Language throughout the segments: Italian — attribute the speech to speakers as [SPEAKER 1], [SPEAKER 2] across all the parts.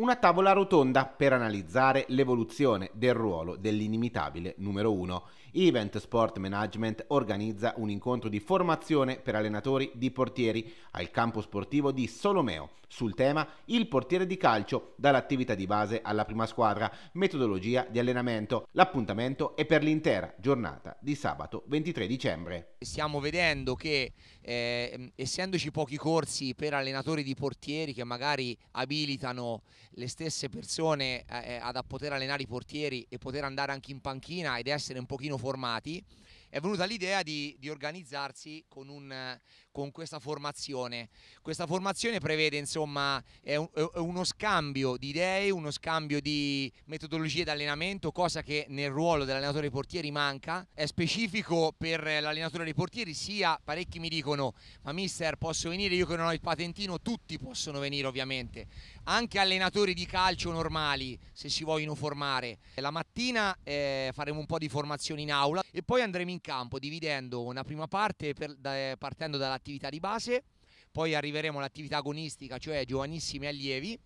[SPEAKER 1] Una tavola rotonda per analizzare l'evoluzione del ruolo dell'inimitabile numero 1. Event Sport Management organizza un incontro di formazione per allenatori di portieri al campo sportivo di Solomeo sul tema Il portiere di calcio dall'attività di base alla prima squadra, metodologia di allenamento. L'appuntamento è per l'intera giornata di sabato 23 dicembre.
[SPEAKER 2] Stiamo vedendo che eh, essendoci pochi corsi per allenatori di portieri che magari abilitano le stesse persone eh, eh, ad poter allenare i portieri e poter andare anche in panchina ed essere un pochino formati è venuta l'idea di, di organizzarsi con, un, con, questa formazione. Questa formazione prevede insomma è un, è uno scambio di idee, uno scambio di metodologie di allenamento, cosa che nel ruolo dell'allenatore dei portieri manca. È specifico per l'allenatore dei portieri sia parecchi mi dicono ma mister posso venire io che non ho il patentino, tutti possono venire ovviamente, anche allenatori di calcio normali se si vogliono formare. La mattina eh, faremo un po' di formazione in aula e poi andremo in in campo dividendo una prima parte per, da, eh, partendo dall'attività di base, poi arriveremo all'attività agonistica, cioè giovanissimi allievi,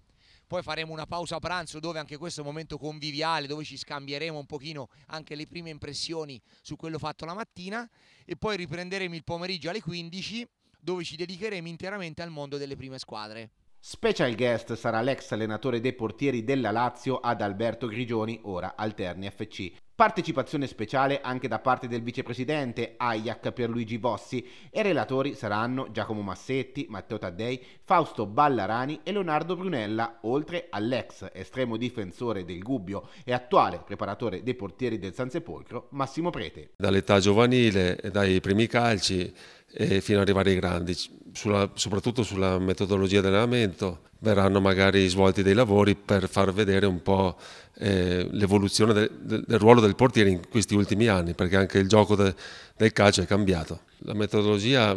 [SPEAKER 2] poi faremo una pausa pranzo dove anche questo è un momento conviviale, dove ci scambieremo un pochino anche le prime impressioni su quello fatto la mattina e poi riprenderemo il pomeriggio alle 15 dove ci dedicheremo interamente al mondo delle prime squadre.
[SPEAKER 1] Special guest sarà l'ex allenatore dei portieri della Lazio ad Alberto Grigioni, ora alterni FC. Partecipazione speciale anche da parte del vicepresidente Ajac per Luigi Bossi e relatori saranno Giacomo Massetti, Matteo Taddei, Fausto Ballarani e Leonardo Brunella, oltre all'ex estremo difensore del Gubbio e attuale preparatore dei portieri del Sansepolcro, Massimo Prete.
[SPEAKER 3] Dall'età giovanile, dai primi calci eh, fino ad arrivare ai grandi sulla, soprattutto sulla metodologia di allenamento, verranno magari svolti dei lavori per far vedere un po' eh, l'evoluzione de, de, del ruolo del portiere in questi ultimi anni, perché anche il gioco de, del calcio è cambiato. La metodologia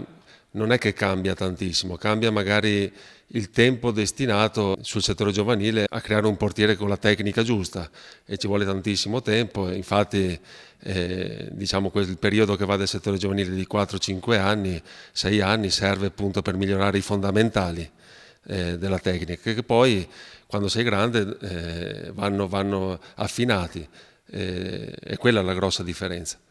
[SPEAKER 3] non è che cambia tantissimo, cambia magari il tempo destinato sul settore giovanile a creare un portiere con la tecnica giusta e ci vuole tantissimo tempo, infatti eh, diciamo il periodo che va del settore giovanile di 4-5 anni, 6 anni serve appunto per migliorare i fondamentali eh, della tecnica che poi quando sei grande eh, vanno, vanno, affinati, eh, è quella la grossa differenza.